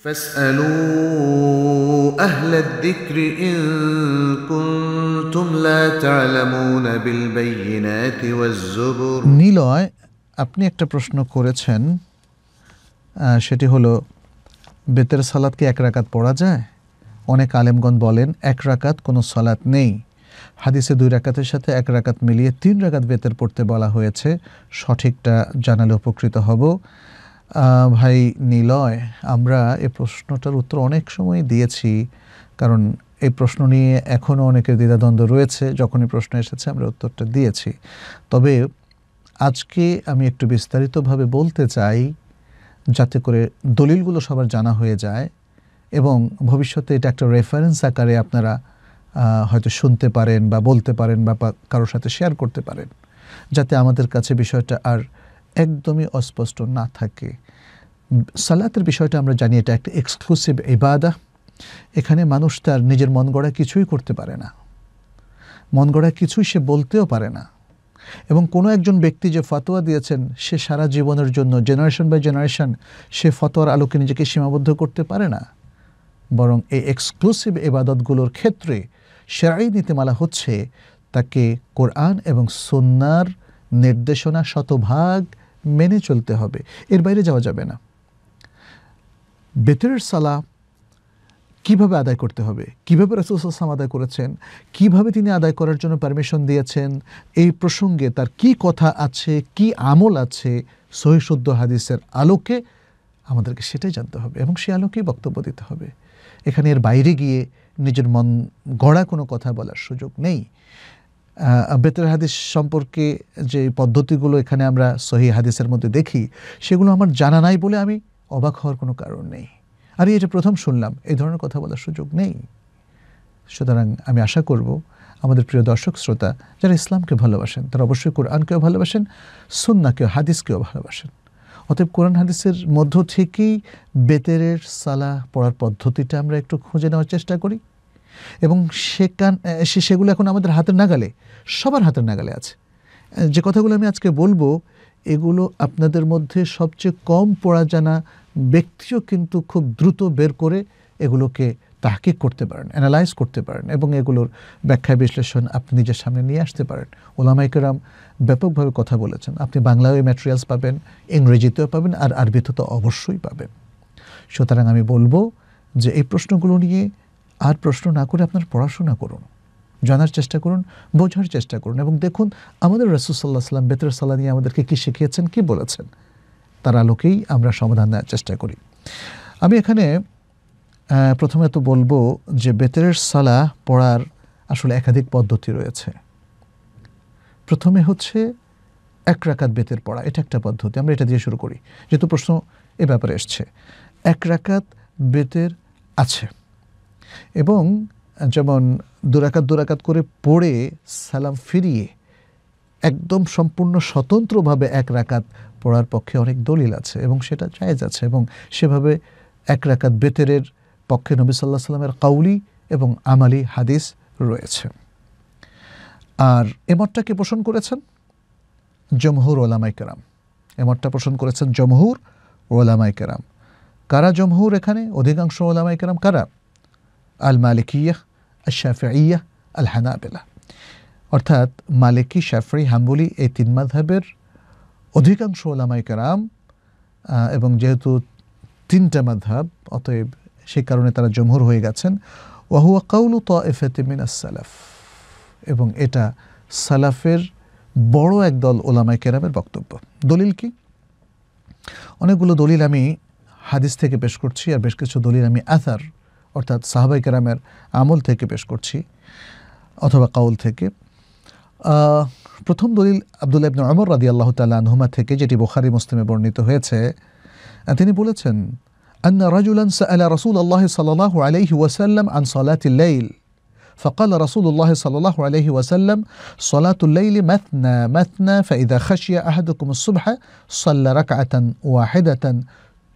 فاسألوا أهل الذكر إن كنتم لا تعلمون بالبينات والزبر নিলয় আপনি একটা প্রশ্ন করেছেন সেটি হলো বেতের কি এক রাকাত পড়া যায় অনেক আলেমগণ বলেন এক রাকাত কোনো সালাত নেই হাদিসে দুই রাকাতের সাথে এক রাকাত মিলিয়ে তিন রাকাত বেতের পড়তে বলা হয়েছে সঠিকটা জানালে উপকৃত হব ভাই নিলয় আমরা এ প্রশ্নটার উত্তর অনেক সময় দিয়েছি কারণ এই প্রশ্ন নিয়ে এখনও অনেকের দ্বিধাদ্বন্দ্ব রয়েছে যখনই প্রশ্ন এসেছে আমরা উত্তরটা দিয়েছি তবে আজকে আমি একটু বিস্তারিতভাবে বলতে চাই যাতে করে দলিলগুলো সবার জানা হয়ে যায় এবং ভবিষ্যতে এটা একটা রেফারেন্স আকারে আপনারা হয়তো শুনতে পারেন বা বলতে পারেন বা কারোর সাথে শেয়ার করতে পারেন যাতে আমাদের কাছে বিষয়টা আর একদমই অস্পষ্ট না থাকে সালাতের বিষয়টা আমরা জানি এটা একটা এক্সক্লুসিভ এবাদা এখানে মানুষ তার নিজের মন গড়া কিছুই করতে পারে না মন গড়া কিছুই সে বলতেও পারে না এবং কোনো একজন ব্যক্তি যে ফতোয়া দিয়েছেন সে সারা জীবনের জন্য জেনারেশন বাই জেনারেশন সে ফতোয়ার আলোকে নিজেকে সীমাবদ্ধ করতে পারে না বরং এই এক্সক্লুসিভ এবাদতগুলোর ক্ষেত্রে সেরাই নীতিমালা হচ্ছে তাকে কোরআন এবং সন্ন্যার নির্দেশনা শতভাগ মেনে চলতে হবে এর বাইরে যাওয়া যাবে না বেতরের সালা কিভাবে আদায় করতে হবে কিভাবে রাসুলসাল্লাম আদায় করেছেন কিভাবে তিনি আদায় করার জন্য পারমিশন দিয়েছেন এই প্রসঙ্গে তার কি কথা আছে কি আমল আছে সহিশুদ্ধ হাদিসের আলোকে আমাদেরকে সেটাই জানতে হবে এবং সে আলোকেই বক্তব্য দিতে হবে এখানে এর বাইরে গিয়ে নিজের মন গড়া কোনো কথা বলার সুযোগ নেই বেতের হাদিস সম্পর্কে যে পদ্ধতিগুলো এখানে আমরা সহি হাদিসের মধ্যে দেখি সেগুলো আমার জানা নাই বলে আমি অবাক হওয়ার কোনো কারণ নেই আমি এটা প্রথম শুনলাম এই ধরনের কথা বলার সুযোগ নেই সুতরাং আমি আশা করব আমাদের প্রিয় দর্শক শ্রোতা যারা ইসলামকে ভালোবাসেন তারা অবশ্যই কোরআনকেও ভালোবাসেন সুন্নাকেও হাদিসকেও ভালোবাসেন অতএব কোরআন হাদিসের মধ্য থেকেই বেতেরের সালা পড়ার পদ্ধতিটা আমরা একটু খুঁজে নেওয়ার চেষ্টা করি এবং সেখান সেগুলো এখন আমাদের হাতের নাগালে সবার হাতের নাগালে আছে যে কথাগুলো আমি আজকে বলবো এগুলো আপনাদের মধ্যে সবচেয়ে কম পড়া জানা ব্যক্তিও কিন্তু খুব দ্রুত বের করে এগুলোকে তাহকিক করতে পারেন অ্যানালাইজ করতে পারেন এবং এগুলোর ব্যাখ্যা বিশ্লেষণ আপনি নিজের সামনে নিয়ে আসতে পারেন ওলামাইকেরাম ব্যাপকভাবে কথা বলেছেন আপনি বাংলায় ম্যাটেরিয়ালস পাবেন ইংরেজিতেও পাবেন আর আরবিতে তো অবশ্যই পাবেন সুতরাং আমি বলবো যে এই প্রশ্নগুলো নিয়ে আর প্রশ্ন না করে আপনার পড়াশোনা করুন জানার চেষ্টা করুন বোঝার চেষ্টা করুন এবং দেখুন আমাদের রসুল সাল্লাম বেতর সাল্লাহ নিয়ে আমাদেরকে কী শিখিয়েছেন কী বলেছেন তার আলোকেই আমরা সমাধান দেওয়ার চেষ্টা করি আমি এখানে প্রথমে তো বলবো যে বেতের সালা পড়ার আসলে একাধিক পদ্ধতি রয়েছে প্রথমে হচ্ছে এক রাকাত বেতের পড়া এটা একটা পদ্ধতি আমরা এটা দিয়ে শুরু করি যেহেতু প্রশ্ন এ ব্যাপারে এসছে এক রাকাত বেতের আছে এবং যেমন দুরাকাত দুরাকাত করে পড়ে সালাম ফিরিয়ে একদম সম্পূর্ণ স্বতন্ত্রভাবে এক রাকাত পড়ার পক্ষে অনেক দলিল আছে এবং সেটা জায়েজ আছে এবং সেভাবে এক রাকাত বেতেরের পক্ষে নবী সাল্লাহ সাল্লামের কাউলি এবং আমালি হাদিস রয়েছে আর এমরটাকে পোষণ করেছেন জমহুর ওলামাই কেরাম এমরটা পোষণ করেছেন জমহুর ওলামাই কেরাম কারা জমহুর এখানে অধিকাংশ ওলামাই কেরাম কারা আল ইয়াহ আল ইয়াহ আল হানাবেলা অর্থাৎ মালিকি শাফরি হাম্বুলি এই তিন মাধাবের অধিকাংশ ওলামাই কারাম এবং যেহেতু তিনটা মাধাব অতএব সে কারণে তারা জমহুর হয়ে গেছেন ওয়াহুয়া কাউলু ত এফেতিমিন সালাফ এবং এটা সালাফের বড় একদল ওলামাই কেরামের বক্তব্য দলিল কি অনেকগুলো দলিল আমি হাদিস থেকে পেশ করছি আর বেশ কিছু দলিল আমি আসার অর্থাৎ সাহাবাই কেরামের আমল থেকে পেশ করছি অথবা কাউল থেকে প্রথম দলিল আবদুল্লাহ ইবনুল আমর রাদি আল্লাহ তাল্লাহমা থেকে যেটি বোখারি মুসলিমে বর্ণিত হয়েছে তিনি বলেছেন أن رجلا سأل رسول الله صلى الله عليه وسلم عن صلاة الليل فقال رسول الله صلى الله عليه وسلم صلاة الليل مثنى مثنى فإذا خشي أحدكم الصبح صلى ركعة واحدة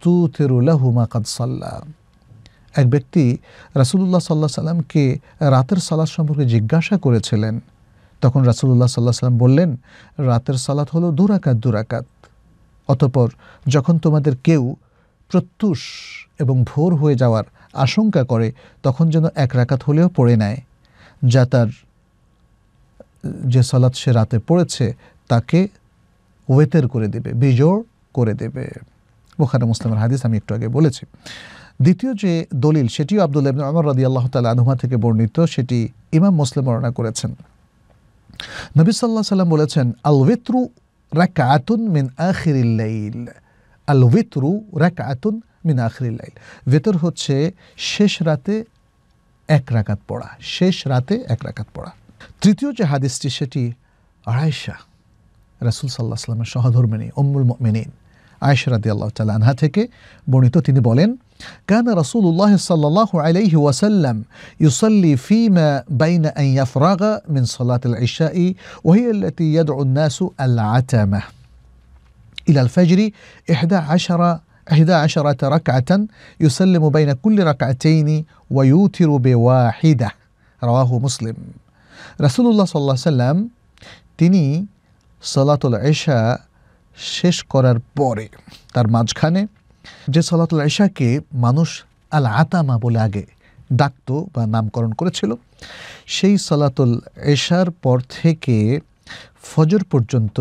তুতির লাহুমা কাদ সাল্লা এক ব্যক্তি রাসুলুল্লাহ সাল্লাহ সাল্লামকে রাতের সালাদ সম্পর্কে জিজ্ঞাসা করেছিলেন তখন রাসুল্লাহ সাল্লাহ সাল্লাম বললেন রাতের সালাত হলো দুরাকাত দুরাকাত অতপর যখন তোমাদের কেউ প্রত্যুষ এবং ভোর হয়ে যাওয়ার আশঙ্কা করে তখন যেন এক রাকাত হলেও পড়ে নেয় যা তার যে সালাত সে রাতে পড়েছে তাকে ওয়েতের করে দেবে বিজোড় করে দেবে বোখারা মুসলামের হাদিস আমি একটু আগে বলেছি দ্বিতীয় যে দলিল সেটিও আবদুল্লাহ আমার রাদি আল্লাহ তালা আনুমা থেকে বর্ণিত সেটি ইমাম মুসলিম রানা করেছেন নবী সাল্লাহ সাল্লাম বলেছেন আল ওয়েত্রু আতুন মিন আখরিল্লাইল আল ওয়েত্রু আতুন মিন আখরিল্লাইল ভেতর হচ্ছে শেষ রাতে এক রাকাত পড়া শেষ রাতে এক রাকাত পড়া তৃতীয় যে হাদিসটি সেটি আড়াইশা রাসুল সাল্লাহ সাল্লামের সহধর্মিনী অম্মুল মেনিন আয়েশা রাদি আল্লাহ তালা আনহা থেকে বর্ণিত তিনি বলেন كان رسول الله صلى الله عليه وسلم يصلي فيما بين ان يفرغ من صلاه العشاء وهي التي يدعو الناس العتمه الى الفجر 11 11 إحدى عشرة ركعة يسلم بين كل ركعتين ويوتر بواحدة رواه مسلم رسول الله صلى الله عليه وسلم تني صلاة العشاء করার পরে তার মাঝখানে যে সলাতুল আয়সাকে মানুষ আল আতামা বলে আগে ডাকত বা নামকরণ করেছিল সেই সলাতুল এশার পর থেকে ফজর পর্যন্ত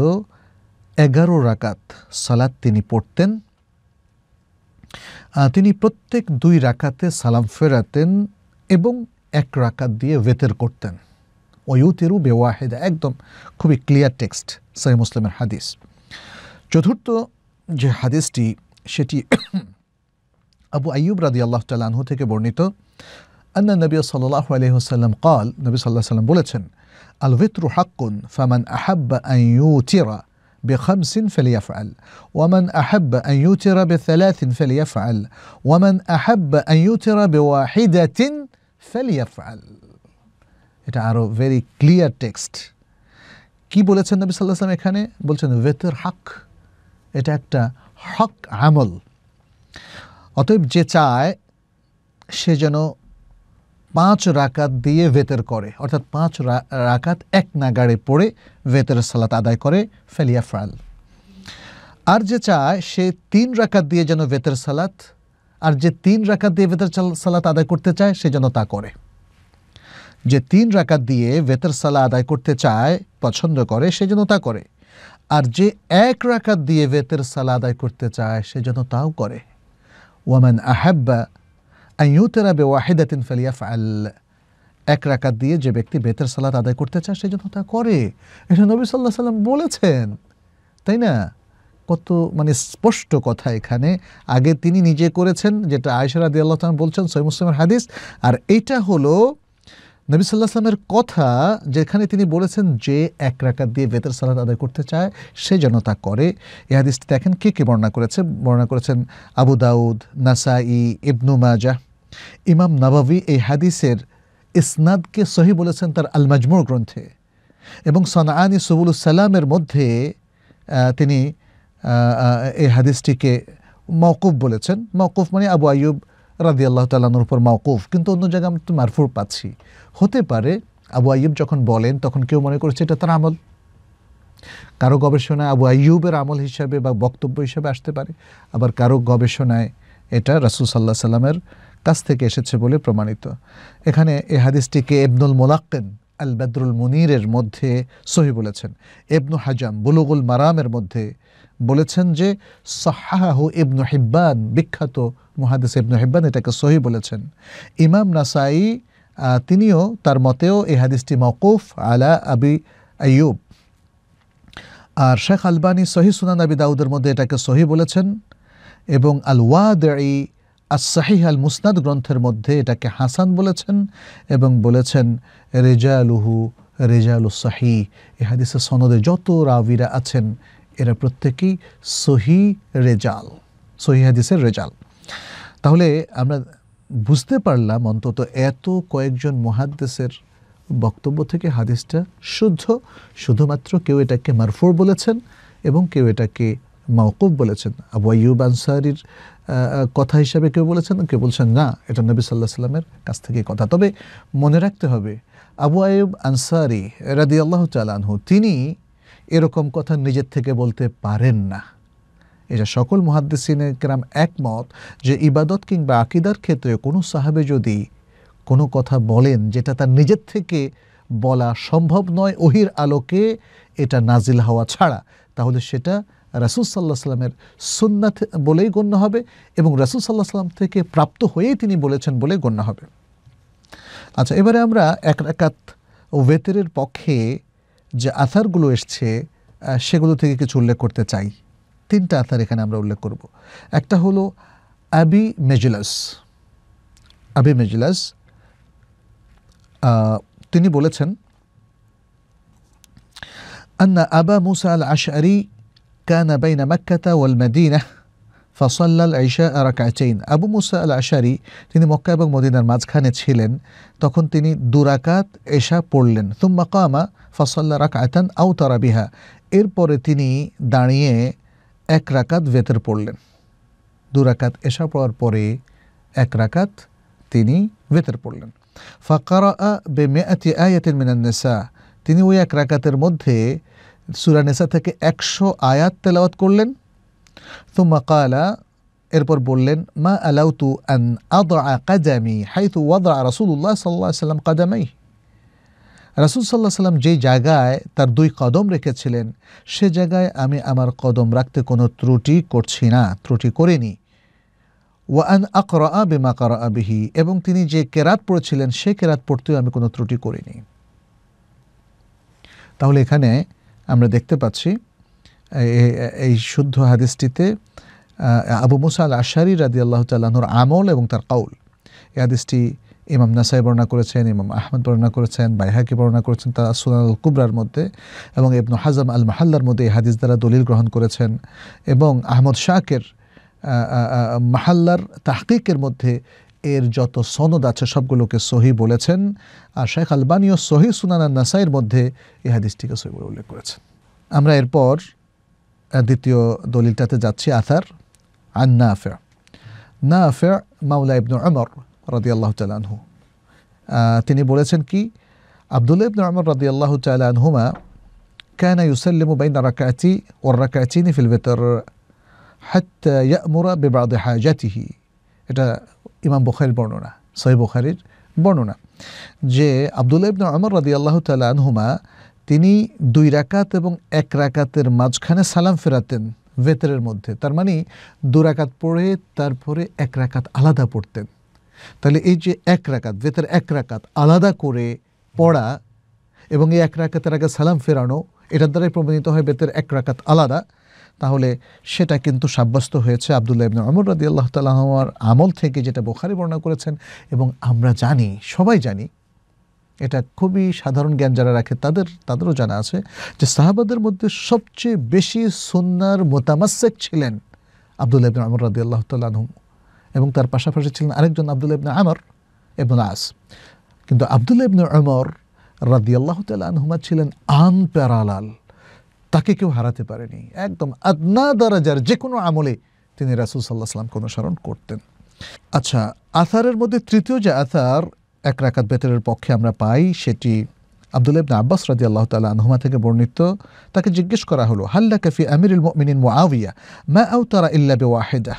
এগারো রাকাত সালাত তিনি পড়তেন তিনি প্রত্যেক দুই রাকাতে সালাম ফেরাতেন এবং এক রাকাত দিয়ে ভেতের করতেন অয়ুতেরু বেওয়াহেদা একদম খুবই ক্লিয়ার টেক্সট সাই মুসলিমের হাদিস চতুর্থ যে হাদিসটি شتي أبو أيوب رضي الله تعالى عنه থেকে বর্ণিত أن النبي صلى الله عليه وسلم قال النبي صلى الله عليه وسلم بولتن الوتر حق فمن أحب أن يوتر بخمس فليفعل ومن أحب أن يوتر بثلاث فليفعل ومن أحب أن يوتر بواحدة فليفعل It are a very clear text كي بولتن النبي صلى الله عليه وسلم بولتن الوتر حق It act হক আমল অতএব যে চায় সে যেন পাঁচ রাকাত দিয়ে ভেতর করে অর্থাৎ পাঁচ রাকাত এক নাগাড়ে পড়ে ভেতর সালাত আদায় করে ফেলিয়া ফাল আর যে চায় সে তিন রাকাত দিয়ে যেন ভেতর সালাত আর যে তিন রাকাত দিয়ে ভেতর সালাত আদায় করতে চায় সে যেন তা করে যে তিন রাকাত দিয়ে ভেতর সালা আদায় করতে চায় পছন্দ করে সে যেন তা করে আর যে এক রাকাত দিয়ে বেতের সালা আদায় করতে চায় সে যেন তাও করে ওয়ামান আহাব্বা আইয়ুতেরা বে ওয়াহিদাতিন ফালিয়া ফাল এক রাকাত দিয়ে যে ব্যক্তি বেতের সালাদ আদায় করতে চায় সে যেন তা করে এটা নবী সাল্লাহ সাল্লাম বলেছেন তাই না কত মানে স্পষ্ট কথা এখানে আগে তিনি নিজে করেছেন যেটা আয়সা রাদি আল্লাহ বলছেন সৈমুসলিমের হাদিস আর এইটা হলো নবী সাল্লাহামের কথা যেখানে তিনি বলেছেন যে এক রাকাত দিয়ে বেতের সালাদ আদায় করতে চায় সে যেন তা করে এ হাদিসটি দেখেন কে কে বর্ণনা করেছে বর্ণনা করেছেন আবু দাউদ নাসাই ইবনু মাজা ইমাম নাবাবি এই হাদিসের ইসনাদকে সহি বলেছেন তার আলমাজমুর গ্রন্থে এবং সনআনি সবুল সালামের মধ্যে তিনি এই হাদিসটিকে মওকুফ বলেছেন মওকুফ মানে আবু আয়ুব রাদি আল্লাহ তাল্লাহর উপর মওকুফ কিন্তু অন্য জায়গায় আমি তো মারফুর পাচ্ছি হতে পারে আবু আয়ুব যখন বলেন তখন কেউ মনে করছে এটা তার আমল কারো গবেষণায় আবু আয়ুবের আমল হিসাবে বা বক্তব্য হিসাবে আসতে পারে আবার কারো গবেষণায় এটা রাসুল সাল্লাহ সাল্লামের কাছ থেকে এসেছে বলে প্রমাণিত এখানে এ হাদিসটিকে এবনুল মোলাক্কেন আল বেদরুল মুনিরের মধ্যে সহি বলেছেন এবনু হাজাম বুলুগুল মারামের মধ্যে বলেছেন যে সাহাহ ইবনু হিব্বান বিখ্যাত মহাদেশ ইবনু হিব্বান এটাকে সহি বলেছেন ইমাম নাসাই তিনিও তার মতেও এই হাদিসটি মকুফ আলা আবি আয়ুব আর শেখ আলবানী সহি সুনান আবি দাউদের মধ্যে এটাকে সহি বলেছেন এবং আল ওয়াদি আসাহি আল মুসনাদ গ্রন্থের মধ্যে এটাকে হাসান বলেছেন এবং বলেছেন রেজা আলুহু রেজা আলু সাহি এ হাদিসের সনদে যত রাবিরা আছেন এরা প্রত্যেকেই সহি রেজাল সহি হাদিসের রেজাল তাহলে আমরা বুঝতে পারলাম অন্তত এত কয়েকজন মহাদ্দেশের বক্তব্য থেকে হাদিসটা শুদ্ধ শুধুমাত্র কেউ এটাকে মারফুর বলেছেন এবং কেউ এটাকে মাওকুফ বলেছেন আবু আয়ুব আনসারির কথা হিসাবে কেউ বলেছেন কেউ বলছেন না এটা নবী সাল্লাহ সাল্লামের কাছ থেকে কথা তবে মনে রাখতে হবে আবু আয়ুব আনসারি রাদি আল্লাহ চালানহু তিনি এরকম কথা নিজের থেকে বলতে পারেন না এটা সকল মহাদ্দেসিনের গ্রাম একমত যে ইবাদত কিংবা আকিদার ক্ষেত্রে কোনো সাহাবে যদি কোনো কথা বলেন যেটা তার নিজের থেকে বলা সম্ভব নয় ওহির আলোকে এটা নাজিল হওয়া ছাড়া তাহলে সেটা রাসুল সাল্লাহ সাল্লামের সুন্নাথ বলেই গণ্য হবে এবং রাসুল সাল্লাহ সাল্লাম থেকে প্রাপ্ত হয়েই তিনি বলেছেন বলে গণ্য হবে আচ্ছা এবারে আমরা এক একাত ওয়েতেরের পক্ষে যে আথারগুলো এসছে সেগুলো থেকে কিছু উল্লেখ করতে চাই তিনটা আথার এখানে আমরা উল্লেখ করব একটা হলো আবি মেজলাস আবি মেজলাস তিনি বলেছেন أن أبا موسى العشعري كان بين مكة والمدينة ফসল্লাল ঈশা রাকাতাইন আবু মুসা আল আশারি তিনি মক্কা এবং মদিনার মাঝখানে ছিলেন তখন তিনি দুরাকাত এশা পড়লেন তুম্মা কামা ফসল্লা রাকাতান আউ তারাবিহা এরপরে তিনি দাঁড়িয়ে এক রাকাত ভেতর পড়লেন দু রাকাত এশা পড়ার পরে এক রাকাত তিনি ভেতর পড়লেন ফাকারা বে মেয়াতি আয়াতিন মিনান্নেসা তিনি ওই এক রাকাতের মধ্যে সূরা নিসা থেকে 100 আয়াত তেলাওয়াত করলেন ثم قال এরপর বললেন মা আলাউতু আন আদা কাজামি হাইতু ওয়াদা রাসুল্লাহ সাল্লাহ সাল্লাম কদমাই রাসুল সাল্লাহ সাল্লাম যেই জায়গায় তার দুই কদম রেখেছিলেন সে জায়গায় আমি আমার কদম রাখতে কোনো ত্রুটি করছি না ত্রুটি করিনি ওয়ান আকর আবে মাকর আবিহি এবং তিনি যে কেরাত পড়েছিলেন সে কেরাত পড়তেও আমি কোনো ত্রুটি করিনি তাহলে এখানে আমরা দেখতে পাচ্ছি এই শুদ্ধ হাদিসটিতে আবু মুসা আশারি রাদি আল্লাহ তাল্লাহর আমল এবং তার কাউল এই হাদিসটি ইমাম নাসাই বর্ণনা করেছেন ইমাম আহমদ বর্ণনা করেছেন বাইহাকি বর্ণনা করেছেন তা সুনানুল কুবরার মধ্যে এবং ইবনু হাজাম আল মাহাল্লার মধ্যে এই হাদিস দ্বারা দলিল গ্রহণ করেছেন এবং আহমদ শাকের মাহাল্লার তাহকিকের মধ্যে এর যত সনদ আছে সবগুলোকে সহি বলেছেন আর শেখ আলবানীয় সহি সুনানা নাসাইয়ের মধ্যে এই হাদিসটিকে সহি বলে উল্লেখ করেছেন আমরা এরপর দ্বিতীয় দলিলটাতে যাচ্ছি আথার আফে না আফে মাওলা ইবনু আমর রাদি আল্লাহ চালানহু তিনি বলেছেন কি আবদুল্লা ইবনে আমর রাদি আল্লাহ চালানহুমা كان يسلم بين ركعتي والركعتين في الوتر حتى يأمر ببعض حاجته এটা ইমাম বুখারির বর্ণনা সহি বুখারির বর্ণনা যে আবদুল্লাহ ইবনে আমর রাদি আল্লাহ তালানহুমা তিনি দুই রাকাত এবং এক রাকাতের মাঝখানে সালাম ফেরাতেন ভেতরের মধ্যে তার মানে দু রাকাত পড়ে তারপরে এক রাকাত আলাদা পড়তেন তাহলে এই যে এক রাকাত বেতের এক রাকাত আলাদা করে পড়া এবং এই এক রাকাতের আগে সালাম ফেরানো এটার দ্বারাই প্রমাণিত হয় বেতের এক রাকাত আলাদা তাহলে সেটা কিন্তু সাব্যস্ত হয়েছে আবদুল্লাহ ইবনে অমর রাদি আল্লাহ তালাহর আমল থেকে যেটা বোখারি বর্ণনা করেছেন এবং আমরা জানি সবাই জানি এটা খুবই সাধারণ জ্ঞান যারা রাখে তাদের তাদেরও জানা আছে যে সাহাবাদের মধ্যে সবচেয়ে বেশি সন্ন্যার মোতামাসেক ছিলেন আবদুল্লাহ ইবনে অমর রাদি আল্লাহ তালাহম এবং তার পাশাপাশি ছিলেন আরেকজন আবদুল্লা ইবনে আমর ইবনুল আস কিন্তু আবদুল্লা ইবনে আমর রাদিয়াল্লাহ তাল্লাহ আনহুমা ছিলেন প্যারালাল তাকে কেউ হারাতে পারেনি একদম আদনা দারাজার যে কোনো আমলে তিনি রাসুল সাল্লাহ সাল্লামকে অনুসরণ করতেন আচ্ছা আথারের মধ্যে তৃতীয় যে আথার এক রাকাত বেতরের পক্ষে আমরা পাই সেটি আবদুল্লাহ ইবনা আব্বাস রাজি আল্লাহ তালা আনহুমা থেকে বর্ণিত তাকে জিজ্ঞেস করা হলো হাল্লা কাফি আমিরুল মিনিন আউয়া মা আউতারা ইল্লা ওয়াহেদা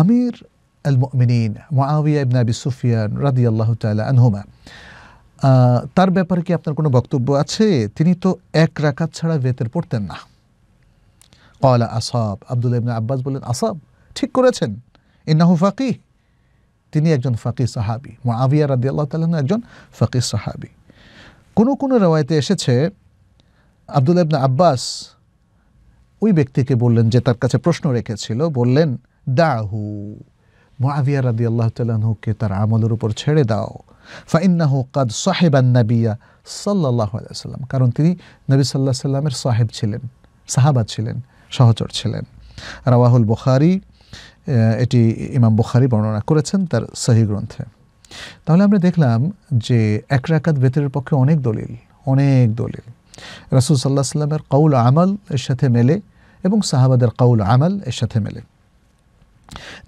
আমির আল মিনীন মায়াবিয়া ইবনা আবি সুফিয়ান রাদি আল্লাহ তালা আনহুমা তার ব্যাপারে কি আপনার কোনো বক্তব্য আছে তিনি তো এক রাকাত ছাড়া বেতের পড়তেন না কলা আসাব আবদুল্লা ইবনা আব্বাস বলেন আসাব ঠিক করেছেন ইন্নাহু ফাকি তিনি একজন ফাকি সাহাবি মায়াবিয়া রাদি আল্লাহ তালাহ একজন ফাকি সাহাবি কোনো কোনো রেওয়ায়তে এসেছে আবদুল্লা ইবনা আব্বাস ওই ব্যক্তিকে বললেন যে তার কাছে প্রশ্ন রেখেছিল বললেন দাহু রাদি আল্লাহ তালুকে তার আমলের উপর ছেড়ে দাও ফাইন্নাহু কাদ আন নাবিয়া সাল্লাল্লাহু আলাইহি সাল্লাম কারণ তিনি নবী সাল্লাহ সাল্লামের সাহেব ছিলেন সাহাবা ছিলেন সহচর ছিলেন রাওয়াহুল বুখারি এটি ইমাম বুখারি বর্ণনা করেছেন তার সহি গ্রন্থে তাহলে আমরা দেখলাম যে এক রাকাত বেতের পক্ষে অনেক দলিল অনেক দলিল রাসুল সাল্লাহ সাল্লামের কাউল আমল এর সাথে মেলে এবং সাহাবাদের কাউল আমল এর সাথে মেলে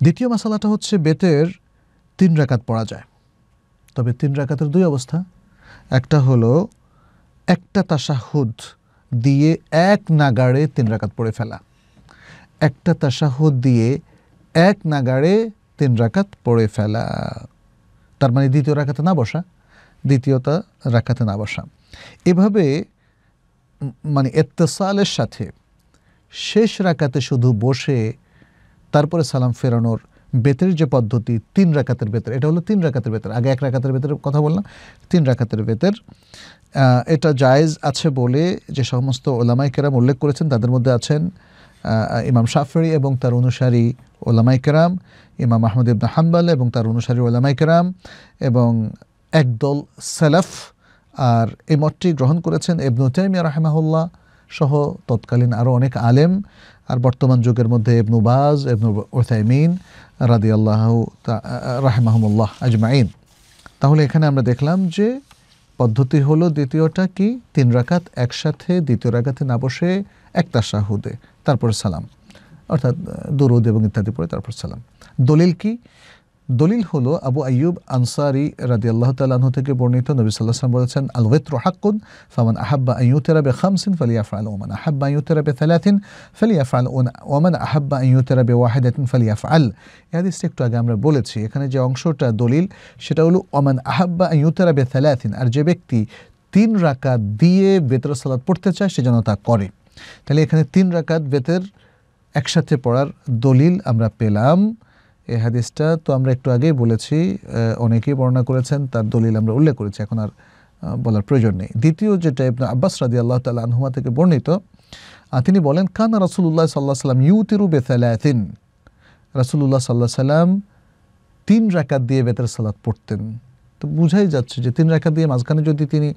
দ্বিতীয় মশালাটা হচ্ছে বেতের তিন রাকাত পড়া যায় তবে তিন রাকাতের দুই অবস্থা একটা হলো একটা তাসাহুদ দিয়ে এক নাগাড়ে তিন রাকাত পড়ে ফেলা একটা তাসাহুদ দিয়ে এক নাগাড়ে তিন রাকাত পড়ে ফেলা তার মানে দ্বিতীয় রাখাতে না বসা দ্বিতীয়তা রাখাতে না বসা এভাবে মানে এত্তসালের সাথে শেষ রাখাতে শুধু বসে তারপরে সালাম ফেরানোর বেতের যে পদ্ধতি তিন রাখাতের বেতের এটা হলো তিন রাখাতের বেতের আগে এক রাখাতের বেতের কথা বললাম তিন রাখাতের বেতের এটা জায়েজ আছে বলে যে সমস্ত ওলামাই কেরাম উল্লেখ করেছেন তাদের মধ্যে আছেন ইমাম শাফরি এবং তার অনুসারী ওলামাই কেরাম ইমাম আহমদ ইবনা হাম্বাল এবং তার অনুসারী ওলামাই কেরাম এবং একদল সেলাফ আর এই মতটি গ্রহণ করেছেন এবনু তাইমিয়া রাহেমাহুল্লাহ সহ তৎকালীন আরও অনেক আলেম আর বর্তমান যুগের মধ্যে এবনু বাজ এবনু ওসাইমিন রাদি আল্লাহ রাহমাহমুল্লাহ আজমাইন তাহলে এখানে আমরা দেখলাম যে পদ্ধতি হলো দ্বিতীয়টা কি তিন রাকাত একসাথে দ্বিতীয় রাকাতে না বসে একটা শাহুদে তারপর সালাম অর্থাৎ দরুদ এবং ইত্যাদি পরে তারপর সালাম দলিল কি দলিল হলো আবু আয়ুব আনসারি রাজি আল্লাহ তালু থেকে বর্ণিত নবী সাল্লাহাম সাল্লাম বলেছেন আলওয়েত্র হাক্কুন ফামান আহাব্বা আইয়ুতেরাবে খামসিন ফালিয়া ফাল ওমান আহাব্বা আইয়ুতেরাবে থালাথিন ফালিয়া ফাল ওমান আহাব্বা আইয়ুতেরাবে ওয়াহেদাতিন ফালিয়া ফাল এ হাদিসটা একটু আগে আমরা বলেছি এখানে যে অংশটা দলিল সেটা হলো ওমান আহাব্বা আইয়ুতেরাবে থালাথিন আর যে ব্যক্তি তিন রাকাত দিয়ে বেতর সালাদ পড়তে চায় সে যেন তা করে তাহলে এখানে তিন রাকাত বেতের একসাথে পড়ার দলিল আমরা পেলাম এই হাদিসটা তো আমরা একটু আগেই বলেছি অনেকেই বর্ণনা করেছেন তার দলিল আমরা উল্লেখ করেছি এখন আর বলার প্রয়োজন নেই দ্বিতীয় যেটা ইবনা আব্বাস রাদি আল্লাহ তাল আনহুমা থেকে বর্ণিত তিনি বলেন খান রাসুল্লাহ সাল্লাহ সাল্লাম ইউতিরু বেতালায়াতিন রাসুল্লাহ সাল্লাহ সাল্লাম তিন রাকাত দিয়ে বেতার সালাত পড়তেন তো বুঝাই যাচ্ছে যে তিন রাখা দিয়ে মাঝখানে যদি তিনি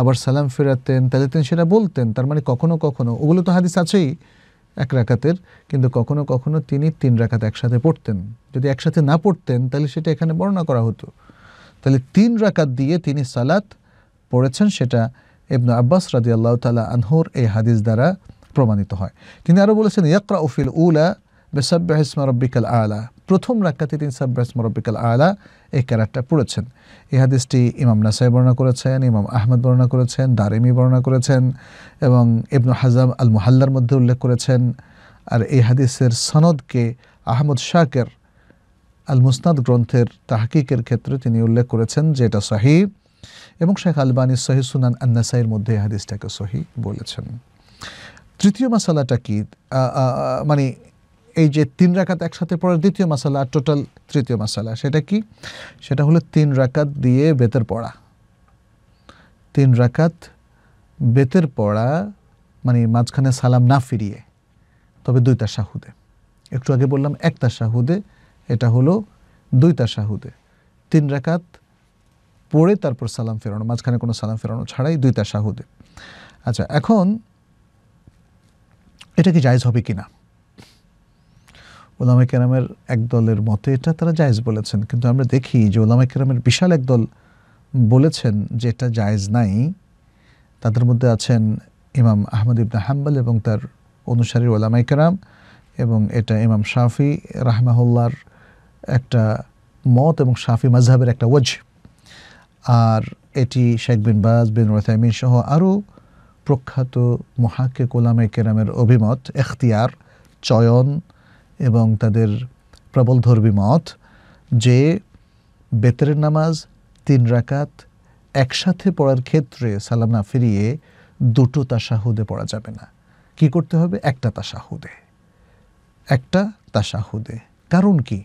আবার সালাম ফেরাতেন তাহলে তিনি সেটা বলতেন তার মানে কখনো কখনো ওগুলো তো হাদিস আছেই এক রাকাতের কিন্তু কখনো কখনো তিনি তিন রাকাত একসাথে পড়তেন যদি একসাথে না পড়তেন তাহলে সেটা এখানে বর্ণনা করা হতো তাহলে তিন রাকাত দিয়ে তিনি সালাত পড়েছেন সেটা ইবনু আব্বাস রাজি আল্লাহ তালা আনহুর এই হাদিস দ্বারা প্রমাণিত হয় তিনি আরও বলেছেন ইয়াকরা উফিল উলা বেসাব্বাহ রব্বিকাল আলা প্রথম রাক্কাতে তিনি সাব্বাহ রব্বিকাল আলা এই ক্যারাটটা পড়েছেন এই হাদিসটি ইমাম নাসাই বর্ণনা করেছেন ইমাম আহমদ বর্ণনা করেছেন দারিমি বর্ণনা করেছেন এবং ইবনু হাজাম আল মুহাল্লার মধ্যে উল্লেখ করেছেন আর এই হাদিসের সনদকে আহমদ শাকের আল মুসনাদ গ্রন্থের তাহকিকের ক্ষেত্রে তিনি উল্লেখ করেছেন যে এটা সহি এবং শেখ আলবানী সহি সুনান আন্নাসাইয়ের মধ্যে এই হাদিসটাকে সহি বলেছেন তৃতীয় মশালাটা কি মানে এই যে তিন রাকাত একসাথে পড়ার দ্বিতীয় মাসালা আর টোটাল তৃতীয় মাসালা সেটা কি সেটা হলো তিন রাকাত দিয়ে বেতের পড়া তিন রাকাত বেতের পড়া মানে মাঝখানে সালাম না ফিরিয়ে তবে দুইতা শাহুদে একটু আগে বললাম একটা শাহুদে এটা হলো দুইতা শাহুদে তিন রাকাত পড়ে তারপর সালাম ফেরানো মাঝখানে কোনো সালাম ফেরানো ছাড়াই দুইতা শাহুদে আচ্ছা এখন এটা কি জায়জ হবে কি না ওলামা কেরামের একদলের মতে এটা তারা জায়েজ বলেছেন কিন্তু আমরা দেখি যে ওলামা কেরামের বিশাল একদল বলেছেন যে এটা জায়েজ নাই তাদের মধ্যে আছেন ইমাম আহমদ ইবনা হাম্বাল এবং তার অনুসারী ওলামা কেরাম এবং এটা ইমাম শাফি রাহমাহুল্লার একটা মত এবং শাফি মাজহাবের একটা ওয়াজ আর এটি শেখ বিন বাজ বিন রথাইমিন সহ আরও প্রখ্যাত মহাকে কোলামে কেরামের অভিমত এখতিয়ার চয়ন এবং তাদের প্রবল ধর্মী মত যে বেতরের নামাজ তিন রাকাত একসাথে পড়ার ক্ষেত্রে সালাম না ফিরিয়ে দুটো তাসাহুদে পড়া যাবে না কি করতে হবে একটা তাসাহুদে একটা তাসাহুদে কারণ কি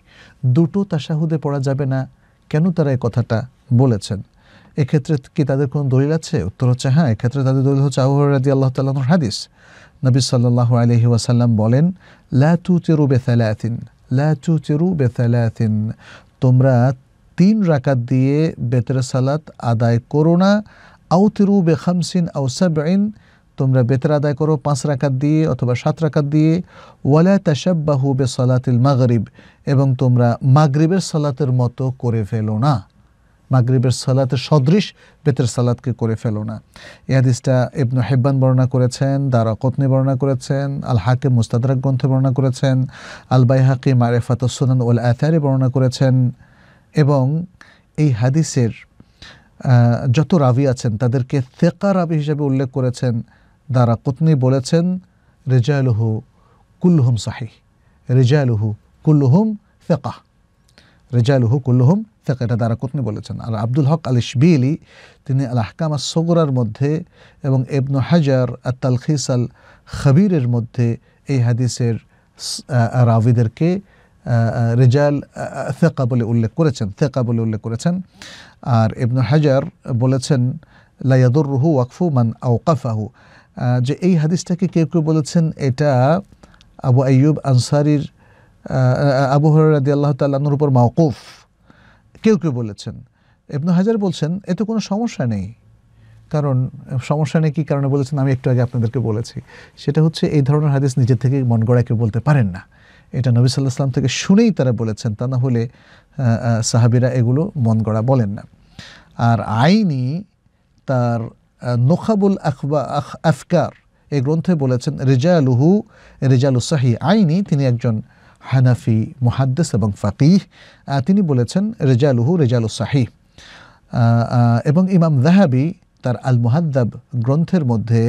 দুটো তাসাহুদে পড়া যাবে না কেন তারা এই কথাটা বলেছেন এক্ষেত্রে কি তাদের কোনো দলিল আছে উত্তর হচ্ছে হ্যাঁ এক্ষেত্রে তাদের দলিল হচ্ছে আবু রাজি আল্লাহ তাল্লাহর হাদিস নবী সাল্লাহ আলহি ওয়াসাল্লাম বলেন লু চেরু বেসালাথিন লু চেরু বেসালাথিন তোমরা তিন রাকাত দিয়ে বেতের সালাত আদায় করো না আউতিরু বেখামসিন আউ সাবিন তোমরা বেতের আদায় করো পাঁচ রাকাত দিয়ে অথবা সাত রাকাত দিয়ে ওয়ালা তাসাব্বাহু বে সালাতিল মাগরিব এবং তোমরা মাগরিবের সালাতের মতো করে ফেলো না মাগরীবের সালাতে সদৃশ বেতের সালাদকে করে ফেলো না এ হাদিসটা ইবনু হেব্বান বর্ণনা করেছেন দারা কতনি বর্ণনা করেছেন আল হাকিম মুস্তাদরাক গ্রন্থে বর্ণনা করেছেন আল বাইহাকি মারেফাতসুনান ওল আথারি বর্ণনা করেছেন এবং এই হাদিসের যত রাবি আছেন তাদেরকে থেকা রাবি হিসেবে উল্লেখ করেছেন দারা কতনি বলেছেন রেজায়লহু কুল্লুহম সাহি রেজায়ালুহু কুল্লুহুম ফেকা রেজায়লহু কুল্লুহম ফেক এটা দ্বারা কুতনি বলেছেন আর আব্দুল হক আল ইসবিলি তিনি আল আহকাম আল মধ্যে এবং এবনু হাজার আর তালখিস আল খবিরের মধ্যে এই হাদিসের রাউিদেরকে রেজাল ফেকা বলে উল্লেখ করেছেন ফেকা বলে উল্লেখ করেছেন আর এবনু হাজার বলেছেন লাইয়াদুর রুহু ওয়াকফু মান আউকাফাহু যে এই হাদিসটাকে কেউ কেউ বলেছেন এটা আবু আইয়ুব আনসারির আবু হরাদি আল্লাহ তাল্লাহর উপর মাওকুফ কেউ কেউ বলেছেন এবনু হাজার বলছেন এতে কোনো সমস্যা নেই কারণ সমস্যা নেই কী কারণে বলেছেন আমি একটু আগে আপনাদেরকে বলেছি সেটা হচ্ছে এই ধরনের হাদিস নিজে থেকে মন গড়া কেউ বলতে পারেন না এটা নবী সাল্লাহ সাল্লাম থেকে শুনেই তারা বলেছেন তা না হলে সাহাবিরা এগুলো মন গড়া বলেন না আর আইনি তার নোখাবুল আখবা আফকার এই গ্রন্থে বলেছেন রেজালুহু রেজালু সাহি আইনি তিনি একজন হানাফি মুহাদ্দেস এবং ফাকিহ তিনি বলেছেন রেজালুহু রেজালু সাহি এবং ইমাম জাহাবি তার আল মুহাদ্দাব গ্রন্থের মধ্যে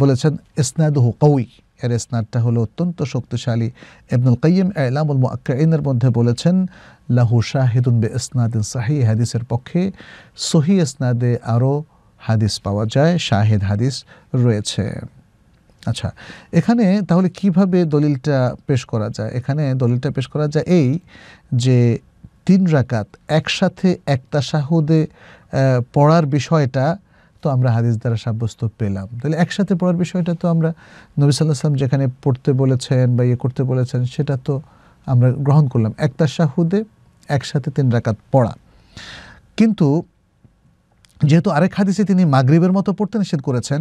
বলেছেন ইসনাদুহু কৌই এর স্নারটা হলো অত্যন্ত শক্তিশালী এবনুল কাইম এলামুল মুআক্কাইনের মধ্যে বলেছেন লাহু শাহিদুন বে ইসনাদিন সাহি হাদিসের পক্ষে সহি ইসনাদে আরও হাদিস পাওয়া যায় শাহিদ হাদিস রয়েছে আচ্ছা এখানে তাহলে কিভাবে দলিলটা পেশ করা যায় এখানে দলিলটা পেশ করা যায় এই যে তিন রাকাত একসাথে একটা শাহুদে পড়ার বিষয়টা তো আমরা হাদিস দ্বারা সাব্যস্ত পেলাম তাহলে একসাথে পড়ার বিষয়টা তো আমরা নবী সাল্লাহ সাল্লাম যেখানে পড়তে বলেছেন বা ইয়ে করতে বলেছেন সেটা তো আমরা গ্রহণ করলাম একটা শাহুদে একসাথে তিন রাকাত পড়া কিন্তু যেহেতু আরেক হাদিসে তিনি মাগরীবের মতো পড়তে নিষেধ করেছেন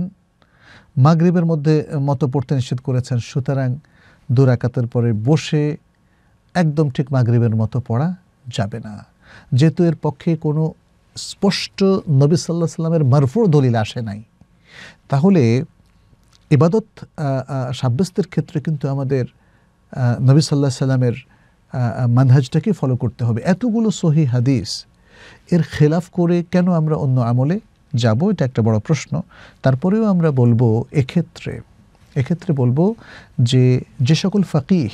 মাগরীবের মধ্যে মতো পড়তে নিষেধ করেছেন সুতরাং দুরাকাতের পরে বসে একদম ঠিক মাগরীবের মতো পড়া যাবে না যেহেতু এর পক্ষে কোনো স্পষ্ট নবী সাল্লাহ সাল্লামের মারফুর দলিল আসে নাই তাহলে ইবাদত সাব্যস্তের ক্ষেত্রে কিন্তু আমাদের নবী সাল্লাহ সাল্লামের মানহাজটাকে ফলো করতে হবে এতগুলো সহি হাদিস এর খেলাফ করে কেন আমরা অন্য আমলে যাব এটা একটা বড় প্রশ্ন তারপরেও আমরা বলবো এক্ষেত্রে এক্ষেত্রে বলবো যে যে সকল ফাকিহ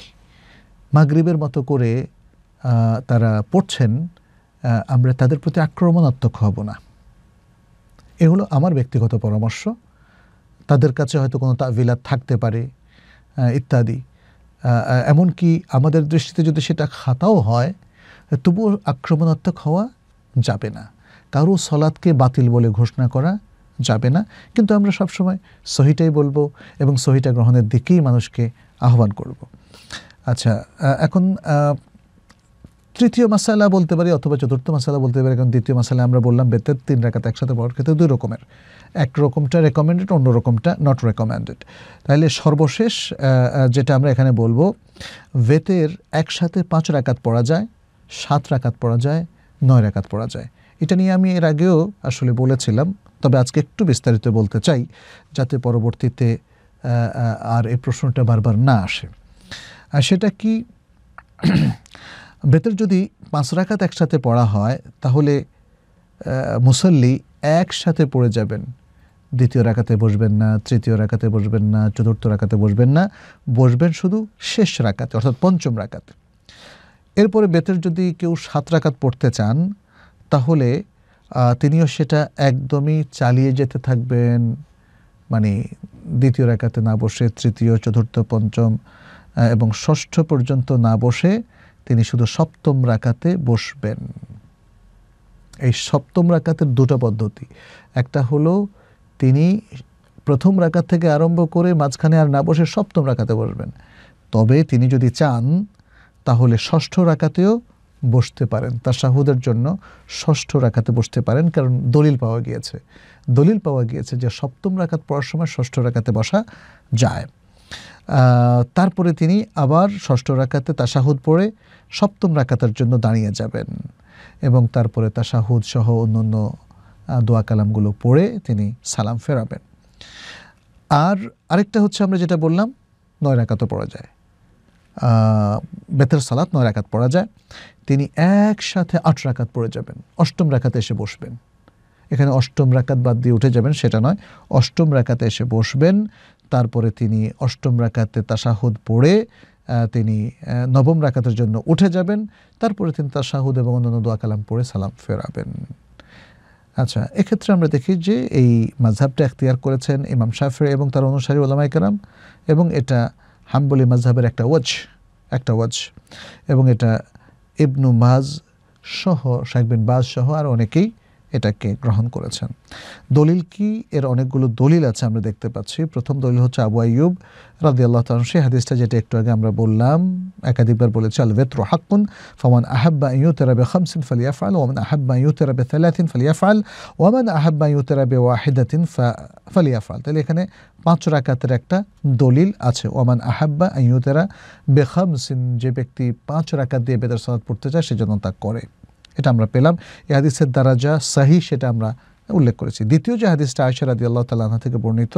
মাগরিবের মতো করে তারা পড়ছেন আমরা তাদের প্রতি আক্রমণাত্মক হব না এ হলো আমার ব্যক্তিগত পরামর্শ তাদের কাছে হয়তো কোনো তাবিলাত থাকতে পারে ইত্যাদি এমনকি আমাদের দৃষ্টিতে যদি সেটা খাতাও হয় তবুও আক্রমণাত্মক হওয়া যাবে না কারো সলাদকে বাতিল বলে ঘোষণা করা যাবে না কিন্তু আমরা সবসময় সহিটাই বলবো এবং সহিটা গ্রহণের দিকেই মানুষকে আহ্বান করব আচ্ছা এখন তৃতীয় মশালা বলতে পারি অথবা চতুর্থ মশালা বলতে পারি কারণ দ্বিতীয় মশালা আমরা বললাম বেতের তিন রেখাতে একসাথে পড়ার ক্ষেত্রে দুই রকমের এক রকমটা রেকমেন্ডেড অন্য রকমটা নট রেকমেন্ডেড তাহলে সর্বশেষ যেটা আমরা এখানে বলবো বেতের একসাথে পাঁচ রাকাত পড়া যায় সাত রাকাত পড়া যায় নয় রাকাত পড়া যায় এটা নিয়ে আমি এর আগেও আসলে বলেছিলাম তবে আজকে একটু বিস্তারিত বলতে চাই যাতে পরবর্তীতে আর এই প্রশ্নটা বারবার না আসে আর সেটা কি বেতের যদি পাঁচ রাকাত একসাথে পড়া হয় তাহলে মুসল্লি একসাথে পড়ে যাবেন দ্বিতীয় রাখাতে বসবেন না তৃতীয় রাখাতে বসবেন না চতুর্থ রাখাতে বসবেন না বসবেন শুধু শেষ রাকাতে অর্থাৎ পঞ্চম রাখাতে এরপরে বেতের যদি কেউ সাত রাকাত পড়তে চান তাহলে তিনিও সেটা একদমই চালিয়ে যেতে থাকবেন মানে দ্বিতীয় রেখাতে না বসে তৃতীয় চতুর্থ পঞ্চম এবং ষষ্ঠ পর্যন্ত না বসে তিনি শুধু সপ্তম রাখাতে বসবেন এই সপ্তম রাখাতের দুটো পদ্ধতি একটা হলো তিনি প্রথম রাখার থেকে আরম্ভ করে মাঝখানে আর না বসে সপ্তম রাখাতে বসবেন তবে তিনি যদি চান তাহলে ষষ্ঠ রাখাতেও বসতে পারেন তাশাহুদের জন্য ষষ্ঠ রাখাতে বসতে পারেন কারণ দলিল পাওয়া গিয়েছে দলিল পাওয়া গিয়েছে যে সপ্তম রাখাত পড়ার সময় ষষ্ঠ রাখাতে বসা যায় তারপরে তিনি আবার ষষ্ঠ রাখাতে তাশাহুদ পড়ে সপ্তম রাখাতের জন্য দাঁড়িয়ে যাবেন এবং তারপরে তাশাহুদ সহ অন্যান্য দোয়া কালামগুলো পড়ে তিনি সালাম ফেরাবেন আর আরেকটা হচ্ছে আমরা যেটা বললাম নয় রাখাতও পড়া যায় বেতের সালাত নয় রাখাত পড়া যায় তিনি একসাথে আট রাকাত পড়ে যাবেন অষ্টম রাকাতে এসে বসবেন এখানে অষ্টম রাকাত বাদ দিয়ে উঠে যাবেন সেটা নয় অষ্টম রাকাতে এসে বসবেন তারপরে তিনি অষ্টম রাকাতে তাসাহুদ পড়ে তিনি নবম রাকাতের জন্য উঠে যাবেন তারপরে তিনি তাসাহুদ এবং অন্যান্য দোয়া কালাম পড়ে সালাম ফেরাবেন আচ্ছা এক্ষেত্রে আমরা দেখি যে এই মাঝহাবটা এখতিয়ার করেছেন ইমাম শাফের এবং তার অনুসারী কালাম এবং এটা হাম্বলি মাঝহাবের একটা ওয়াজ একটা ওয়াজ এবং এটা ইবনু মাজ সহ শাহবিন বাজ সহ আর অনেকেই এটাকে গ্রহণ করেছেন দলিল কি এর অনেকগুলো দলিল আছে আমরা দেখতে পাচ্ছি প্রথম দলিল হচ্ছে আবু আয়ুব রাজি আল্লাহ তালসি হাদিসটা যেটা একটু আগে আমরা বললাম একাধিকবার বলেছি বেত হাক্কুন ফমান আহাব্বা ইউ তেরাবে খামসিন ফাল ওমান আহাব্বা ইউ তেরাবে ফালিয়া ফালিয়াফাল ওমান আহাব্বা ইউ তেরাবে ওয়াহিদাতিন ফালিয়াফাল তাহলে এখানে পাঁচ রাকাতের একটা দলিল আছে ওমান আহাব্বা ইউ তেরা বেখামসিন যে ব্যক্তি পাঁচ রাকাত দিয়ে বেদার সালাদ পড়তে চায় সেজন্য তা করে এটা আমরা পেলাম এ হাদিসের যা সাহি সেটা আমরা উল্লেখ করেছি দ্বিতীয় যে হাদিসটা আয়সা রাদি আল্লাহ তাল্লাহ থেকে বর্ণিত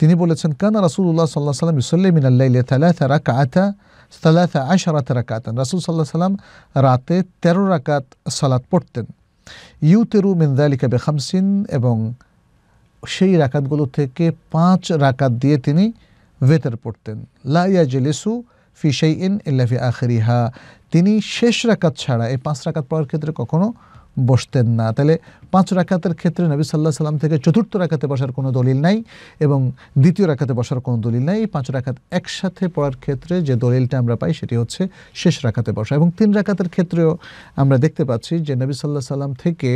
তিনি বলেছেন কান রাসুল্লাহ সাল্লাহ সাল্লাম ইসল্লিম ইনাল্লাইলে তালাথা রাকাতা তালাথা আশারাত রাকাতান রাসুল সাল্লাহ সাল্লাম রাতে তেরো রাকাত সালাত পড়তেন ইউ তেরু মিন্দালিকা বেখামসিন এবং সেই রাকাতগুলো থেকে পাঁচ রাকাত দিয়ে তিনি ভেতর পড়তেন লাইয়া জেলেসু ফি সেই ইন ইল্লাফি হা তিনি শেষ রাকাত ছাড়া এই পাঁচ রাকাত পড়ার ক্ষেত্রে কখনো বসতেন না তাহলে পাঁচ রাকাতের ক্ষেত্রে নবী সাল্লাহ সাল্লাম থেকে চতুর্থ রাকাতে বসার কোনো দলিল নাই এবং দ্বিতীয় রাকাতে বসার কোনো দলিল নাই পাঁচ রাখাত একসাথে পড়ার ক্ষেত্রে যে দলিলটা আমরা পাই সেটি হচ্ছে শেষ রাখাতে বসা এবং তিন রাখাতের ক্ষেত্রেও আমরা দেখতে পাচ্ছি যে নবী সাল্লাহ সাল্লাম থেকে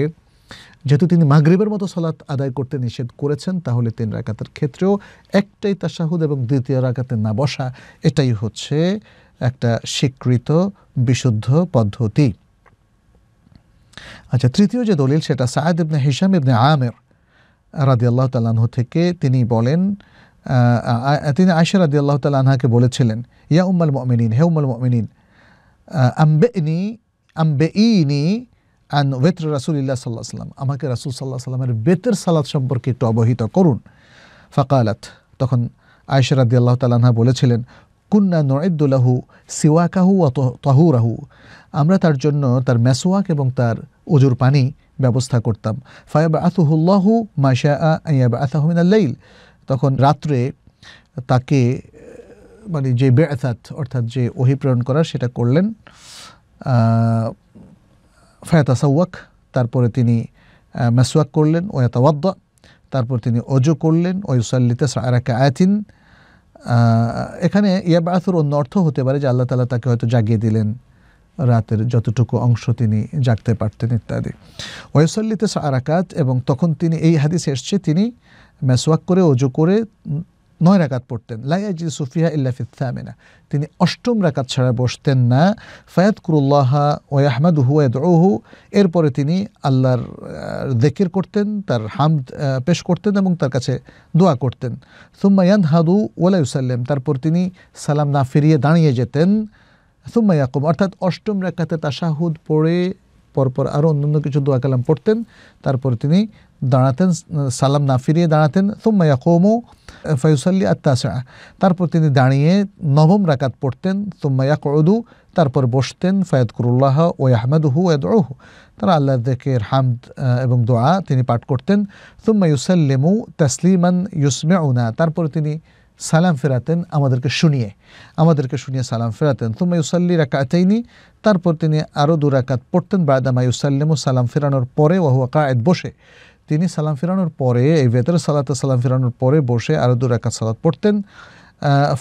যেহেতু তিনি মাগরীবের মতো সলাত আদায় করতে নিষেধ করেছেন তাহলে তিন রাকাতের ক্ষেত্রেও একটাই তাসাহুদ এবং দ্বিতীয় রাকাতে না বসা এটাই হচ্ছে একটা স্বীকৃত বিশুদ্ধ পদ্ধতি আচ্ছা তৃতীয় যে দলিল সেটা সায়দ ইবনে হিসাম ইবনে আমের রাদি আল্লাহ তাল্লাহ থেকে তিনি বলেন তিনি আয়সা রাদি আল্লাহ তালাহাকে বলেছিলেন ইয়া উম্মাল মমিনিন হে উম্মাল মমিনিন আম্বে আম্বে ইনি আন ওয়েত্র রাসুলিল্লাহ সাল্লাহ সাল্লাম আমাকে রাসুল সাল্লাহ সাল্লামের বেতের সালাদ সম্পর্কে একটু অবহিত করুন ফাকালাত তখন আয়সারাদি আল্লাহ তালাহা বলেছিলেন কুন্না নয়েদুল্লাহু সিওয়াকাহু ও রাহু আমরা তার জন্য তার মেসোয়াক এবং তার ওজুর পানি ব্যবস্থা করতাম ফায়াব আতুহুল্লাহু মাশা আতাহমিনাল্লাইল তখন রাত্রে তাকে মানে যে বেআথাত অর্থাৎ যে অহিপ্রেরণ করা সেটা করলেন ফায়াতাসাওয়াক তারপরে তিনি মেসওয়াক করলেন ওয়াতাওয়াদ্দা তারপর তিনি অজু করলেন ওয়ুসাল্লিতাস আরাকা আয়াতিন এখানে ইয়াবাথুর অন্য অর্থ হতে পারে যে আল্লাহ তালা তাকে হয়তো জাগিয়ে দিলেন রাতের যতটুকু অংশ তিনি জাগতে পারতেন ইত্যাদি ওয়সল্লিতে আরাকাত এবং তখন তিনি এই হাদিস এসছে তিনি মেসওয়াক করে অজু করে নয় রাকাত পড়তেন লাইয়াজি সুফিয়া ইল্লাফিদ থামেনা তিনি অষ্টম রাকাত ছাড়া বসতেন না ফায়াত কুরুল্লাহা ওয়াহমাদ ওহু এরপরে তিনি আল্লাহর দেকির করতেন তার হাম পেশ করতেন এবং তার কাছে দোয়া করতেন সুম্মায়ান হাদু ওলাইসাল্লাম তারপর তিনি সালাম না ফিরিয়ে দাঁড়িয়ে যেতেন সুম্মায়াকুম অর্থাৎ অষ্টম রাকাতে তাশাহুদ পড়ে পরপর আরও অন্যান্য কিছু দোয়া কালাম পড়তেন তারপর তিনি দাঁড়াতেন সালাম না ফিরিয়ে দাঁড়াতেন সুম্মায়াকুমু ফাইসাল্লি আত্মাসা তারপর তিনি দাঁড়িয়ে নবম রাকাত পড়তেন তোম্মায়া করদু তারপর বসতেন ফায়াতকুরুল্লাহ ও আহমেদহু ওহু তারা আল্লাহ দেকের হামদ এবং দোয়া তিনি পাঠ করতেন তুম্মা ইউসাল্লেমু তসলিমান ইউসমেউনা তারপর তিনি সালাম ফেরাতেন আমাদেরকে শুনিয়ে আমাদেরকে শুনিয়ে সালাম ফেরাতেন তো মায়ুসাল্লি রাকাতাইনি তারপর তিনি আরও দু রাকাত পড়তেন বাদামা ইউসাল্লেমু সালাম ফেরানোর পরে ওয়াহুয়া কায়েদ বসে তিনি সালাম ফিরানোর পরে এই ভেতরে সালাতে সালাম ফিরানোর পরে বসে আরও দু রাকাত সালাত পড়তেন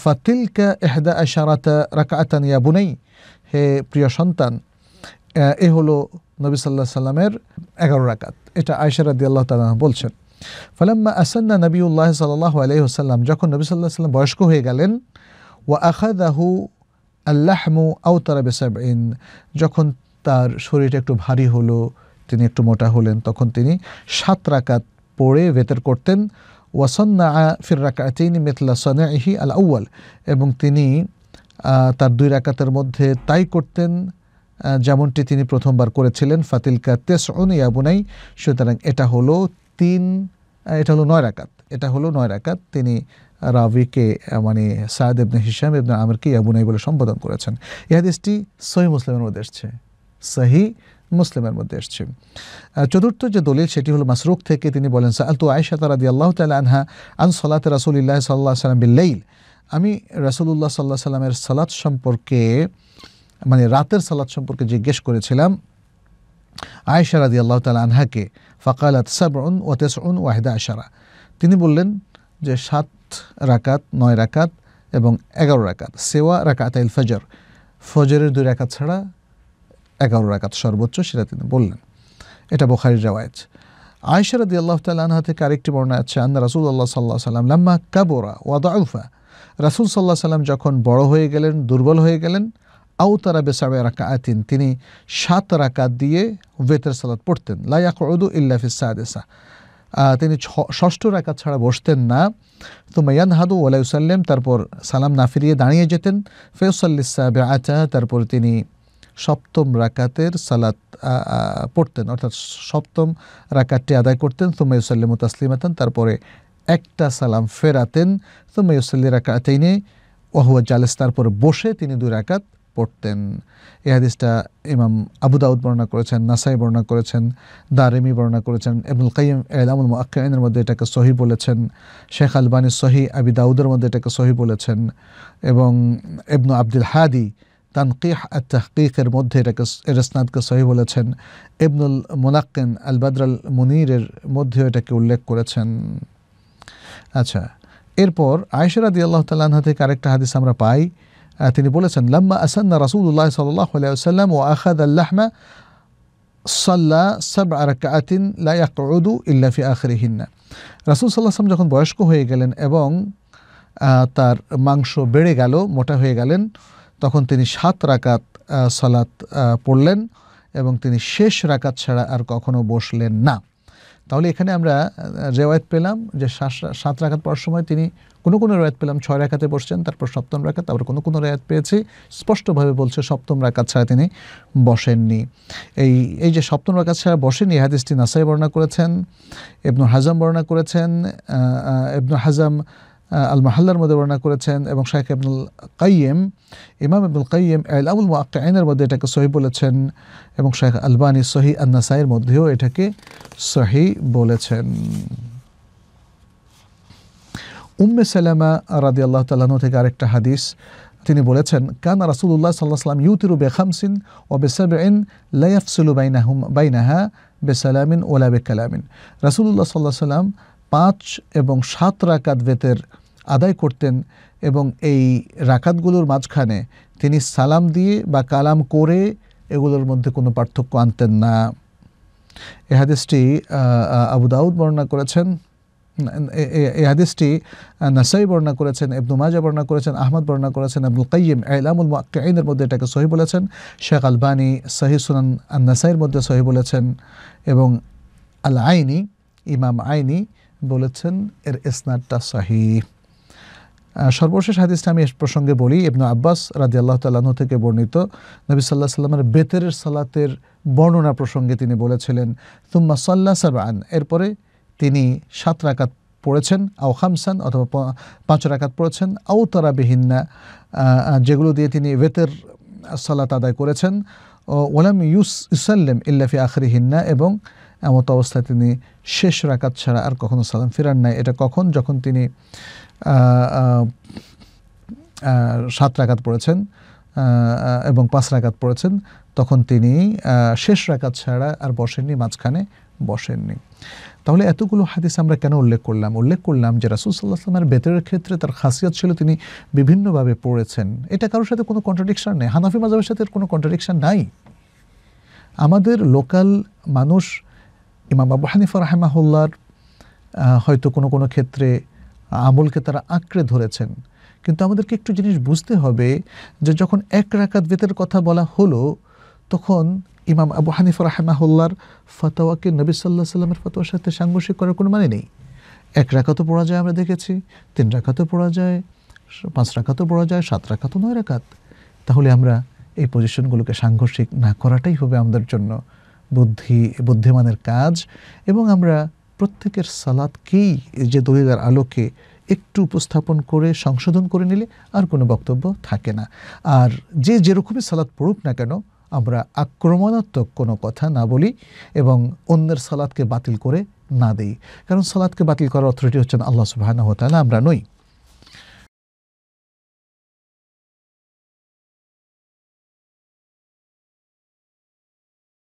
ফাতিলকা এহদা আশারাতা রাকাতান আতানিয়া বুনেই হে প্রিয় সন্তান এ হলো নবী সাল্লাহ সাল্লামের এগারো রাকাত এটা আয়সারাদি আল্লাহ তালা বলছেন ফালাম্মা আসান্না নবীউল্লাহ সাল্লাহ আলহিহসাল্লাম যখন নবী সাল্লাহ সাল্লাম বয়স্ক হয়ে গেলেন ও আখাদাহু আল্লাহমু আউতারা বেসাবিন যখন তার শরীরটা একটু ভারী হলো তিনি একটু মোটা হলেন তখন তিনি সাত রাকাত পড়ে ভেতর করতেন ওয়াসন্না ফির রাকাতিন মিথলা সনাহি আল আউ্য়াল এবং তিনি তার দুই রাকাতের মধ্যে তাই করতেন যেমনটি তিনি প্রথমবার করেছিলেন ফাতিলকা তেসন ইয়াবুনাই সুতরাং এটা হলো তিন এটা হলো নয় রাকাত এটা হলো নয় রাকাত তিনি রাবিকে মানে সায়দ এবনে হিসাম এবনে আমিরকে ইয়াবুনাই বলে সম্বোধন করেছেন এই হাদিসটি সহি মুসলিমের মধ্যে এসছে সহি মুসলিমের মধ্যে এসছে চতুর্থ যে দলিল সেটি হলো মাসরুখ থেকে তিনি বলেন সালতু আয়সা তারা দিয়ে আল্লাহ তাল আনহা আন সলাত রাসুলিল্লাহ সাল্লাহ সাল্লাম বিল্লাইল আমি রাসুলুল্লাহ সাল্লাহ সাল্লামের সালাত সম্পর্কে মানে রাতের সালাত সম্পর্কে জিজ্ঞেস করেছিলাম আয়েশা রাদি আল্লাহ তাল আনহাকে আত সাবরুন ও উন ওয়াহেদা আশারা তিনি বললেন যে সাত রাকাত নয় রাকাত এবং এগারো রাকাত সেওয়া রাকাত আইল ফজর ফজরের দুই রাকাত ছাড়া এগারো রাকাত সর্বোচ্চ সেটা তিনি বললেন এটা বোখারির রেওয়ায়ত আয়সার দি আল্লাহ তাল্লাহ থেকে আরেকটি বর্ণনা আছে আন্দা রাসুল আল্লাহ সাল্লাহ সাল্লাম লাম্মা কাবোরা ওয়াদাউফা রাসুল সাল্লাহ সাল্লাম যখন বড় হয়ে গেলেন দুর্বল হয়ে গেলেন আউ তারা বেসাবে আতিন তিনি সাত রাকাত দিয়ে ওয়েতের সালাদ পড়তেন লাইয়াক উদু ইল্লাফিস সাদেসা তিনি ষষ্ঠ রাকাত ছাড়া বসতেন না তো মায়ান হাদু ওলাইসাল্লাম তারপর সালাম না ফিরিয়ে দাঁড়িয়ে যেতেন ফেউসাল্লিসা বে আচা তারপর তিনি সপ্তম রাকাতের সালাত পড়তেন অর্থাৎ সপ্তম রাকাতটি আদায় করতেন সোমায়ুসাল্লিম তাসলিমাতান তারপরে একটা সালাম ফেরাতেন সোমায়ুসাল্লি রাকাতেইনে ওহুয়া জালেস তারপর বসে তিনি দুই রাকাত পড়তেন এ হাদিসটা ইমাম আবু দাউদ বর্ণনা করেছেন নাসাই বর্ণনা করেছেন দারেমি বর্ণনা করেছেন এবুল কাইম এলামুল আকাইনের মধ্যে এটাকে সহি বলেছেন শেখ আলবানি সহি আবি দাউদের মধ্যে এটাকে সহি বলেছেন এবং এবনু আব্দুল হাদি তানকিহ আর তহকিকের মধ্যে এটাকে এর সহি বলেছেন ইবনুল মোনাক্কেন আল বাদরাল মুনিরের মধ্যেও এটাকে উল্লেখ করেছেন আচ্ছা এরপর আদি আল্লাহ তাল্লাহ থেকে আরেকটা হাদিস আমরা পাই তিনি বলেছেন লম্মা আসান্না রাসুল্লাহ সাল্লাহ ও আখাদ আল্লাহমা সাল্লা সাব আরাকাতিন লাইয়াকরুদু ইল্লাফি হিন্না রাসুল সাল্লাহাম যখন বয়স্ক হয়ে গেলেন এবং তার মাংস বেড়ে গেল মোটা হয়ে গেলেন তখন তিনি সাত রাকাত সালাত পড়লেন এবং তিনি শেষ রাকাত ছাড়া আর কখনো বসলেন না তাহলে এখানে আমরা রেওয়ায়ত পেলাম যে সাত রাখাত পড়ার সময় তিনি কোনো কোনো রেওয়ায়ত পেলাম ছয় রাখাতে বসছেন তারপর সপ্তম রাখাত আবার কোনো কোনো রেওয়ায়ত পেয়েছি স্পষ্টভাবে বলছে সপ্তম রাখাত ছাড়া তিনি বসেননি এই এই যে সপ্তম রাখাত ছাড়া বসেনি হাদিসটি নাসাই বর্ণনা করেছেন এবনুর হাজাম বর্ণনা করেছেন এবনুর হাজাম আল মাহাল্লার মধ্যে বর্ণনা করেছেন এবং শাহেখ আব্দুল কাইম ইমাম আব্দুল কাইম আল আবুল আইনের মধ্যে এটাকে সহি বলেছেন এবং শেখ আলবানি সহি আন্নাসাইয়ের মধ্যেও এটাকে সহি বলেছেন উম্মে সালামা রাদি আল্লাহ তাল্লাহ থেকে আরেকটা হাদিস তিনি বলেছেন কান রাসুল্লাহ সাল্লাহ সাল্লাম ইউতিরু বেখামসিন ও বেসাবেন লাইফসুলু বাইনাহুম বাইনাহা বেসালামিন ওলা বেকালামিন রাসুল্লাহ সাল্লাহ সাল্লাম পাঁচ এবং সাত রাকাত বেতের আদায় করতেন এবং এই রাকাতগুলোর মাঝখানে তিনি সালাম দিয়ে বা কালাম করে এগুলোর মধ্যে কোনো পার্থক্য আনতেন না এ হাদিসটি আবু দাউদ বর্ণনা করেছেন এ হাদিসটি নাসাই বর্ণনা করেছেন এবনু মাজা বর্ণনা করেছেন আহমদ বর্ণনা করেছেন আব্দুল কাইম এলামুল কাইনের মধ্যে এটাকে সহি বলেছেন শেখ আলবানী সহি সুনান নাসাইয়ের মধ্যে সহি বলেছেন এবং আল আইনি ইমাম আইনি বলেছেন এর ইসনাদটা সাহি সর্বশেষ হাদিসটা আমি প্রসঙ্গে বলি ইবনু আব্বাস রাজি আল্লাহ তাল্লাহ থেকে বর্ণিত নবী সাল্লাহ সাল্লামের বেতের সালাতের বর্ণনা প্রসঙ্গে তিনি বলেছিলেন তুম্মা সাল্লাহ সাবান এরপরে তিনি সাত রাকাত পড়েছেন আও খামসান অথবা পাঁচ রাকাত পড়েছেন আও তারা বিহিন্না যেগুলো দিয়ে তিনি বেতের সালাত আদায় করেছেন ওলাম ইউস ইসাল্লেম ইল্লাফি হিন্না এবং এমত অবস্থায় তিনি শেষ রাকাত ছাড়া আর কখনো সালাম ফেরান নাই এটা কখন যখন তিনি সাত রাকাত পড়েছেন এবং পাঁচ রাকাত পড়েছেন তখন তিনি শেষ রাকাত ছাড়া আর বসেননি মাঝখানে বসেননি তাহলে এতগুলো হাদিস আমরা কেন উল্লেখ করলাম উল্লেখ করলাম যে রাসুলসাল্লাহ বেতরের ক্ষেত্রে তার খাসিয়াত ছিল তিনি বিভিন্নভাবে পড়েছেন এটা কারোর সাথে কোনো কন্ট্রাডিকশান নেই হানাফি মাজাবের সাথে কোনো কন্ট্রাডিকশান নাই আমাদের লোকাল মানুষ ইমাম আবু হানিফা রাহেমাহুল্লার হয়তো কোনো কোনো ক্ষেত্রে আমলকে তারা আঁকড়ে ধরেছেন কিন্তু আমাদেরকে একটু জিনিস বুঝতে হবে যে যখন এক রাকাত বেতের কথা বলা হলো তখন ইমাম আবু হানিফ রাহেমাহুল্লার ফতোয়াকে নবী সাল্লাহ সাল্লামের ফতোয়ার সাথে সাংঘর্ষিক করার কোনো মানে নেই এক রাকাতও পড়া যায় আমরা দেখেছি তিন রাকাতও পড়া যায় পাঁচ রাকাতও পড়া যায় সাত রাকাতও নয় রাকাত তাহলে আমরা এই পজিশনগুলোকে সাংঘর্ষিক না করাটাই হবে আমাদের জন্য বুদ্ধি বুদ্ধিমানের কাজ এবং আমরা প্রত্যেকের সালাদকেই যে দলিলার আলোকে একটু উপস্থাপন করে সংশোধন করে নিলে আর কোনো বক্তব্য থাকে না আর যে যেরকমই সালাদ পড়ুক না কেন আমরা আক্রমণাত্মক কোনো কথা না বলি এবং অন্যের সালাদকে বাতিল করে না দেই কারণ সালাদকে বাতিল করার অথরিটি হচ্ছেন আল্লাহ সুবাহানা হতালা আমরা নই